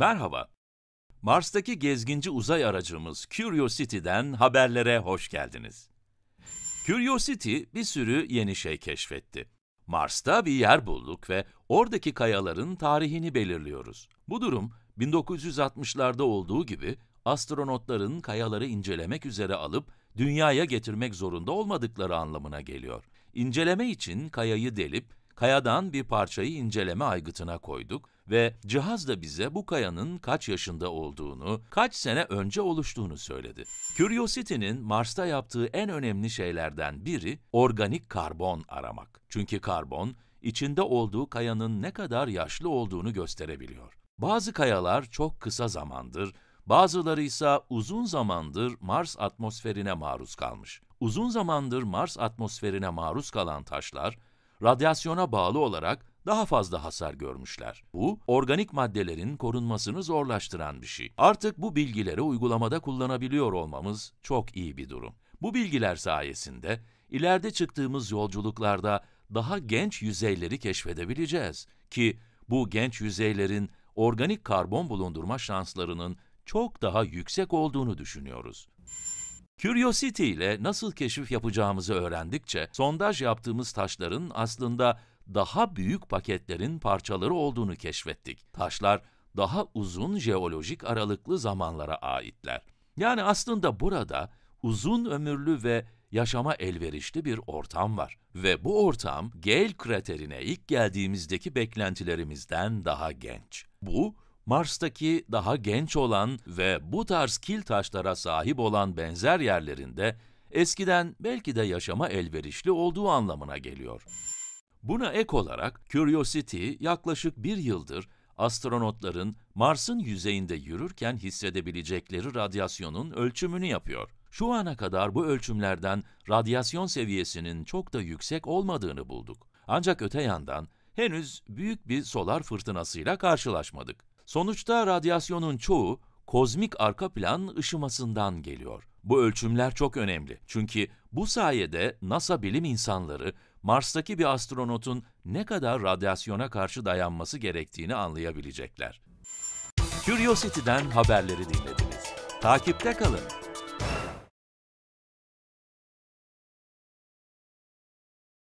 Merhaba. Mars'taki gezginci uzay aracımız Curiosity'den haberlere hoş geldiniz. Curiosity bir sürü yeni şey keşfetti. Mars'ta bir yer bulduk ve oradaki kayaların tarihini belirliyoruz. Bu durum 1960'larda olduğu gibi astronotların kayaları incelemek üzere alıp dünyaya getirmek zorunda olmadıkları anlamına geliyor. İnceleme için kayayı delip kayadan bir parçayı inceleme aygıtına koyduk ve cihaz da bize bu kayanın kaç yaşında olduğunu, kaç sene önce oluştuğunu söyledi. Curiosity'nin Mars'ta yaptığı en önemli şeylerden biri organik karbon aramak. Çünkü karbon, içinde olduğu kayanın ne kadar yaşlı olduğunu gösterebiliyor. Bazı kayalar çok kısa zamandır, bazıları ise uzun zamandır Mars atmosferine maruz kalmış. Uzun zamandır Mars atmosferine maruz kalan taşlar, radyasyona bağlı olarak daha fazla hasar görmüşler. Bu, organik maddelerin korunmasını zorlaştıran bir şey. Artık bu bilgileri uygulamada kullanabiliyor olmamız çok iyi bir durum. Bu bilgiler sayesinde ileride çıktığımız yolculuklarda daha genç yüzeyleri keşfedebileceğiz ki bu genç yüzeylerin organik karbon bulundurma şanslarının çok daha yüksek olduğunu düşünüyoruz. Curiosity ile nasıl keşif yapacağımızı öğrendikçe sondaj yaptığımız taşların aslında daha büyük paketlerin parçaları olduğunu keşfettik. Taşlar daha uzun jeolojik aralıklı zamanlara aitler. Yani aslında burada uzun ömürlü ve yaşama elverişli bir ortam var. Ve bu ortam Gale kraterine ilk geldiğimizdeki beklentilerimizden daha genç. Bu, Mars'taki daha genç olan ve bu tarz kil taşlara sahip olan benzer yerlerinde eskiden belki de yaşama elverişli olduğu anlamına geliyor. Buna ek olarak Curiosity yaklaşık bir yıldır astronotların Mars'ın yüzeyinde yürürken hissedebilecekleri radyasyonun ölçümünü yapıyor. Şu ana kadar bu ölçümlerden radyasyon seviyesinin çok da yüksek olmadığını bulduk. Ancak öte yandan henüz büyük bir solar fırtınasıyla karşılaşmadık. Sonuçta radyasyonun çoğu kozmik arka plan ışımasından geliyor. Bu ölçümler çok önemli çünkü bu sayede NASA bilim insanları Mars'taki bir astronotun ne kadar radyasyona karşı dayanması gerektiğini anlayabilecekler. Curiosity'den haberleri dinlediniz. Takipte kalın.